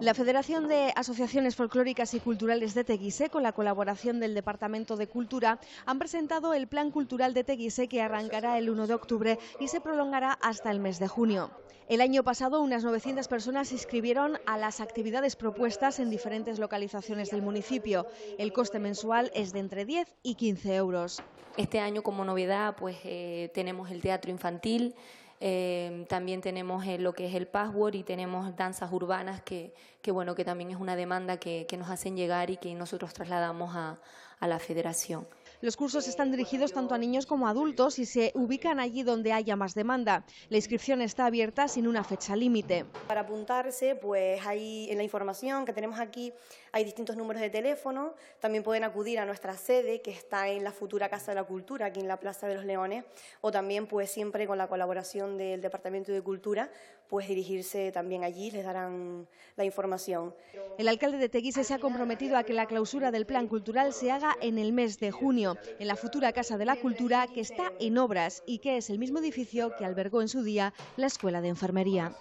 La Federación de Asociaciones Folclóricas y Culturales de Teguise, con la colaboración del Departamento de Cultura, han presentado el Plan Cultural de Teguise que arrancará el 1 de octubre y se prolongará hasta el mes de junio. El año pasado, unas 900 personas se inscribieron a las actividades propuestas en diferentes localizaciones del municipio. El coste mensual es de entre 10 y 15 euros. Este año, como novedad, pues eh, tenemos el teatro infantil, Em, también tenemos eh, lo que es el password y tenemos danzas urbanas que, que bueno, que también es una demanda que, nos hacen llegar y que nosotros trasladamos a la federación. Los cursos están dirigidos tanto a niños como a adultos y se ubican allí donde haya más demanda. La inscripción está abierta sin una fecha límite. Para apuntarse, pues hay en la información que tenemos aquí hay distintos números de teléfono. También pueden acudir a nuestra sede que está en la futura Casa de la Cultura, aquí en la Plaza de los Leones, o también pues siempre con la colaboración del Departamento de Cultura, pues dirigirse también allí, les darán la información. El alcalde de Teguise se ha comprometido a que la clausura del plan cultural se haga en el mes de junio en la futura Casa de la Cultura que está en obras y que es el mismo edificio que albergó en su día la Escuela de Enfermería.